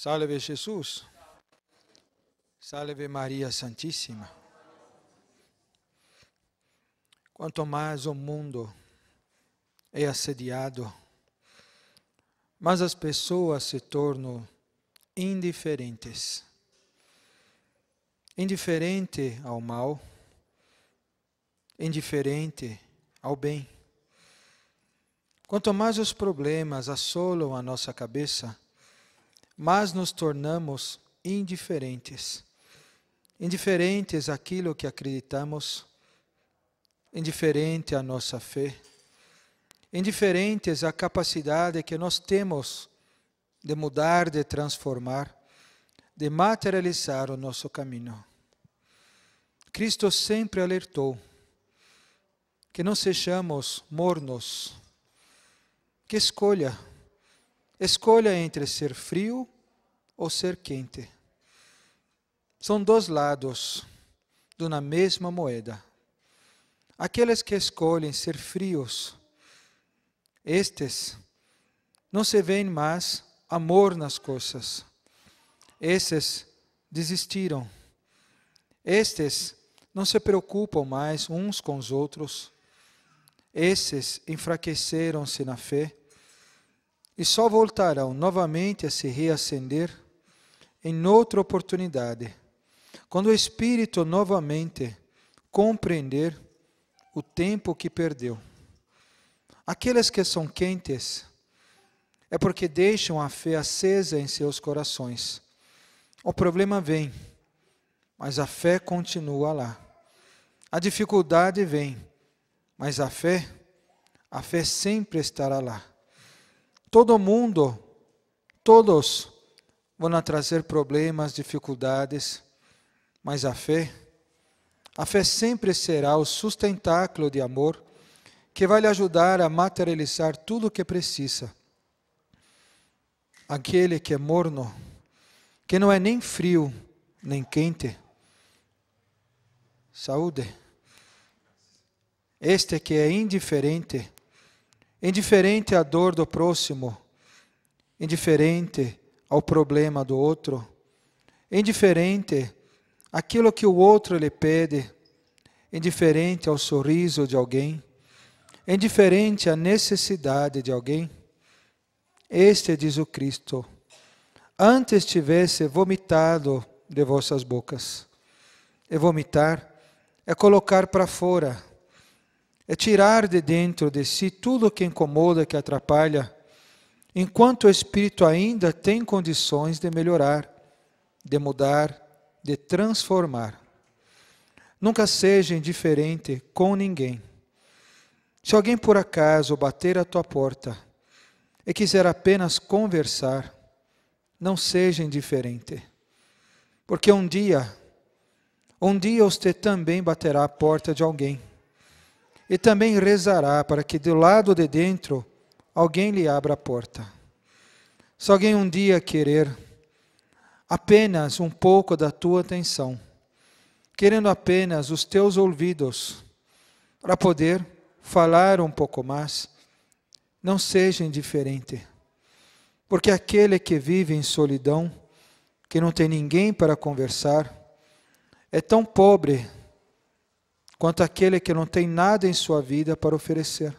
Salve Jesus. Salve Maria Santíssima. Quanto mais o mundo é assediado, mais as pessoas se tornam indiferentes. Indiferente ao mal, indiferente ao bem. Quanto mais os problemas assolam a nossa cabeça, mas nos tornamos indiferentes. Indiferentes àquilo que acreditamos, indiferente à nossa fé, indiferentes à capacidade que nós temos de mudar, de transformar, de materializar o nosso caminho. Cristo sempre alertou que não sejamos mornos, que escolha Escolha entre ser frio ou ser quente. São dois lados de uma mesma moeda. Aqueles que escolhem ser frios, estes não se veem mais amor nas coisas. Esses desistiram. Estes não se preocupam mais uns com os outros. Esses enfraqueceram-se na fé e só voltarão novamente a se reacender em outra oportunidade, quando o espírito novamente compreender o tempo que perdeu. Aqueles que são quentes é porque deixam a fé acesa em seus corações. O problema vem, mas a fé continua lá. A dificuldade vem, mas a fé, a fé sempre estará lá. Todo mundo, todos, vão trazer problemas, dificuldades, mas a fé, a fé sempre será o sustentáculo de amor que vai lhe ajudar a materializar tudo o que precisa. Aquele que é morno, que não é nem frio, nem quente. Saúde. Este que é indiferente, indiferente à dor do próximo, indiferente ao problema do outro, indiferente àquilo que o outro lhe pede, indiferente ao sorriso de alguém, indiferente à necessidade de alguém. Este diz o Cristo, antes tivesse vomitado de vossas bocas. E vomitar é colocar para fora é tirar de dentro de si tudo o que incomoda, que atrapalha, enquanto o espírito ainda tem condições de melhorar, de mudar, de transformar. Nunca seja indiferente com ninguém. Se alguém por acaso bater à tua porta e quiser apenas conversar, não seja indiferente. Porque um dia, um dia você também baterá à porta de alguém e também rezará para que do lado de dentro alguém lhe abra a porta. Se alguém um dia querer apenas um pouco da tua atenção, querendo apenas os teus ouvidos, para poder falar um pouco mais, não seja indiferente. Porque aquele que vive em solidão, que não tem ninguém para conversar, é tão pobre quanto aquele que não tem nada em sua vida para oferecer.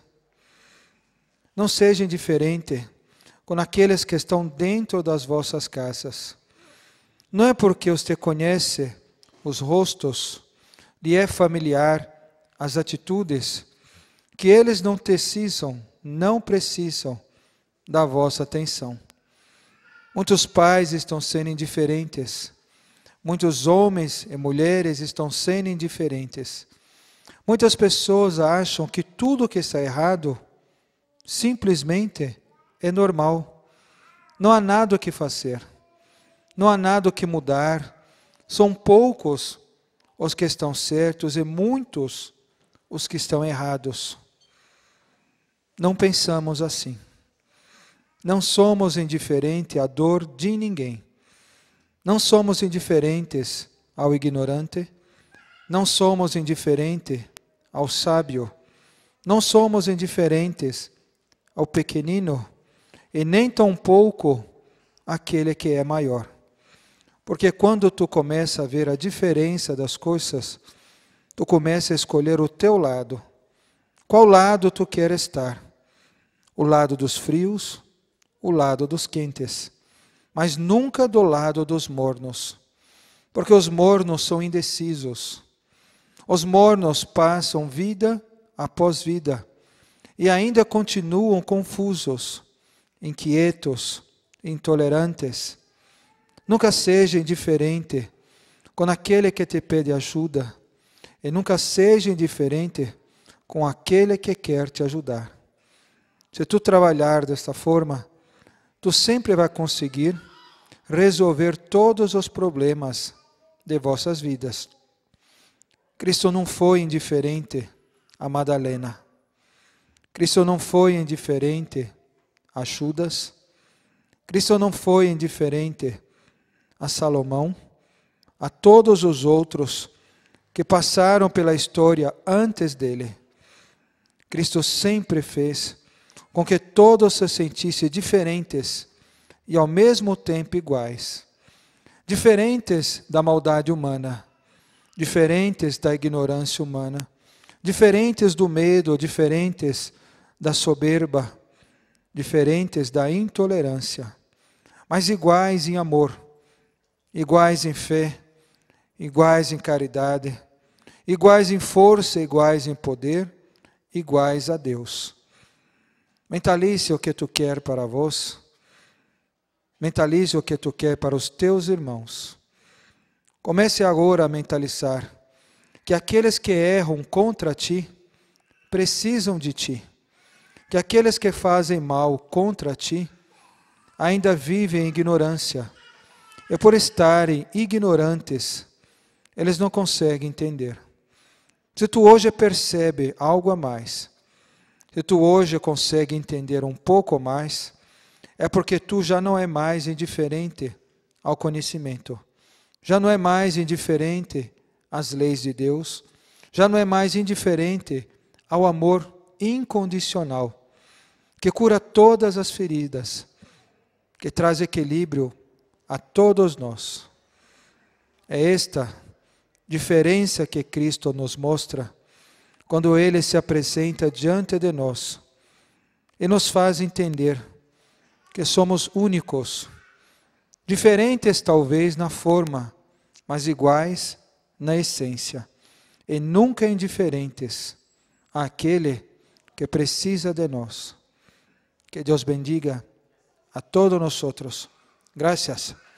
Não seja indiferente com aqueles que estão dentro das vossas casas. Não é porque os te conhece os rostos, lhe é familiar as atitudes, que eles não precisam, não precisam da vossa atenção. Muitos pais estão sendo indiferentes, muitos homens e mulheres estão sendo indiferentes. Muitas pessoas acham que tudo que está errado simplesmente é normal. Não há nada o que fazer. Não há nada o que mudar. São poucos os que estão certos e muitos os que estão errados. Não pensamos assim. Não somos indiferentes à dor de ninguém. Não somos indiferentes ao ignorante. Não somos indiferentes ao sábio, não somos indiferentes ao pequenino, e nem tampouco àquele que é maior. Porque quando tu começa a ver a diferença das coisas, tu começa a escolher o teu lado. Qual lado tu queres estar? O lado dos frios, o lado dos quentes, mas nunca do lado dos mornos, porque os mornos são indecisos os mornos passam vida após vida e ainda continuam confusos, inquietos, intolerantes. Nunca seja indiferente com aquele que te pede ajuda, e nunca seja indiferente com aquele que quer te ajudar. Se tu trabalhar desta forma, tu sempre vai conseguir resolver todos os problemas de vossas vidas. Cristo não foi indiferente a Madalena. Cristo não foi indiferente a Judas. Cristo não foi indiferente a Salomão, a todos os outros que passaram pela história antes dele. Cristo sempre fez com que todos se sentissem diferentes e ao mesmo tempo iguais, diferentes da maldade humana, diferentes da ignorância humana, diferentes do medo, diferentes da soberba, diferentes da intolerância, mas iguais em amor, iguais em fé, iguais em caridade, iguais em força, iguais em poder, iguais a Deus. Mentalize o que tu quer para vós, mentalize o que tu quer para os teus irmãos. Comece agora a mentalizar que aqueles que erram contra ti precisam de ti, que aqueles que fazem mal contra ti ainda vivem em ignorância. É por estarem ignorantes, eles não conseguem entender. Se tu hoje percebe algo a mais, se tu hoje consegue entender um pouco mais, é porque tu já não é mais indiferente ao conhecimento já não é mais indiferente às leis de Deus, já não é mais indiferente ao amor incondicional, que cura todas as feridas, que traz equilíbrio a todos nós. É esta diferença que Cristo nos mostra quando ele se apresenta diante de nós e nos faz entender que somos únicos diferentes talvez na forma, mas iguais na essência, e nunca indiferentes àquele que precisa de nós. Que Deus bendiga a todos nós. Graças.